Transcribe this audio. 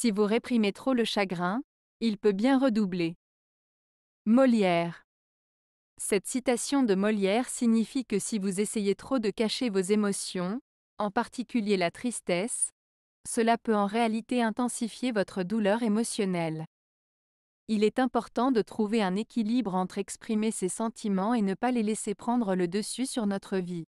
Si vous réprimez trop le chagrin, il peut bien redoubler. Molière. Cette citation de Molière signifie que si vous essayez trop de cacher vos émotions, en particulier la tristesse, cela peut en réalité intensifier votre douleur émotionnelle. Il est important de trouver un équilibre entre exprimer ses sentiments et ne pas les laisser prendre le dessus sur notre vie.